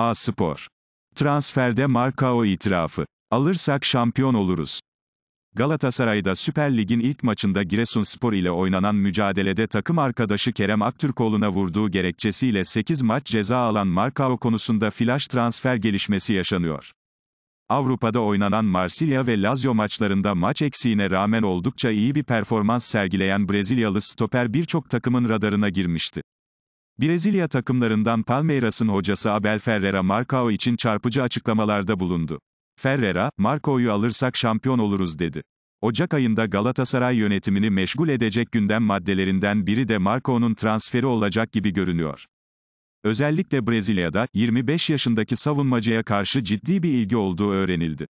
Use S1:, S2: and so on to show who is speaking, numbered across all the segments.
S1: A Spor. Transferde Marcao itirafı. Alırsak şampiyon oluruz. Galatasaray'da Süper Lig'in ilk maçında Giresunspor ile oynanan mücadelede takım arkadaşı Kerem Aktürkoğlu'na vurduğu gerekçesiyle 8 maç ceza alan Marcao konusunda flash transfer gelişmesi yaşanıyor. Avrupa'da oynanan Marsilya ve Lazio maçlarında maç eksiğine rağmen oldukça iyi bir performans sergileyen Brezilyalı stoper birçok takımın radarına girmişti. Brezilya takımlarından Palmeiras'ın hocası Abel Ferreira Marcao için çarpıcı açıklamalarda bulundu. Ferreira, Marcao'yu alırsak şampiyon oluruz dedi. Ocak ayında Galatasaray yönetimini meşgul edecek gündem maddelerinden biri de Marcao'nun transferi olacak gibi görünüyor. Özellikle Brezilya'da 25 yaşındaki savunmacıya karşı ciddi bir ilgi olduğu öğrenildi.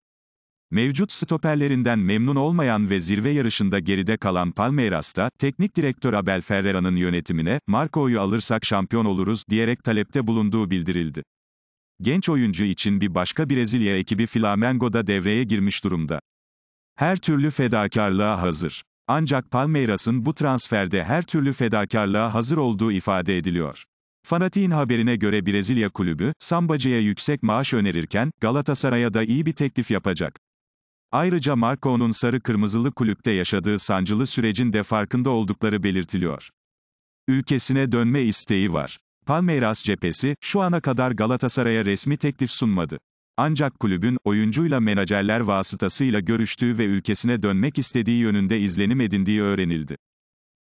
S1: Mevcut stoperlerinden memnun olmayan ve zirve yarışında geride kalan Palmeiras'ta, teknik direktör Abel Ferrera'nın yönetimine, Marco'yu alırsak şampiyon oluruz diyerek talepte bulunduğu bildirildi. Genç oyuncu için bir başka Brezilya ekibi Flamengo'da devreye girmiş durumda. Her türlü fedakarlığa hazır. Ancak Palmeiras'ın bu transferde her türlü fedakarlığa hazır olduğu ifade ediliyor. Fanatik'in haberine göre Brezilya kulübü, Sambacı'ya yüksek maaş önerirken, Galatasaray'a da iyi bir teklif yapacak. Ayrıca Marco'nun sarı-kırmızılı kulüpte yaşadığı sancılı sürecin de farkında oldukları belirtiliyor. Ülkesine dönme isteği var. Palmeiras cephesi, şu ana kadar Galatasaray'a resmi teklif sunmadı. Ancak kulübün, oyuncuyla menajerler vasıtasıyla görüştüğü ve ülkesine dönmek istediği yönünde izlenim edindiği öğrenildi.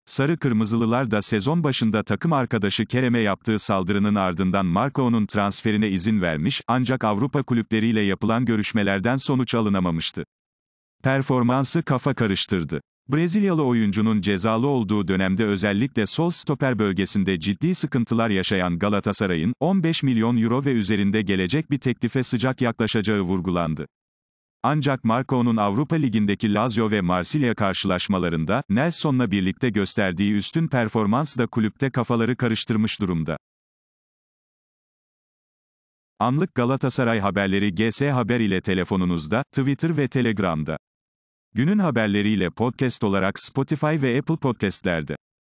S1: Sarı Kırmızılılar da sezon başında takım arkadaşı Kerem'e yaptığı saldırının ardından Marco'nun transferine izin vermiş ancak Avrupa kulüpleriyle yapılan görüşmelerden sonuç alınamamıştı. Performansı kafa karıştırdı. Brezilyalı oyuncunun cezalı olduğu dönemde özellikle sol stoper bölgesinde ciddi sıkıntılar yaşayan Galatasaray'ın 15 milyon euro ve üzerinde gelecek bir teklife sıcak yaklaşacağı vurgulandı. Ancak Marco'nun Avrupa Ligi'ndeki Lazio ve Marsilya karşılaşmalarında, Nelson'la birlikte gösterdiği üstün performans da kulüpte kafaları karıştırmış durumda. Anlık Galatasaray haberleri GS Haber ile telefonunuzda, Twitter ve Telegram'da. Günün haberleriyle podcast olarak Spotify ve Apple Podcast'lerde.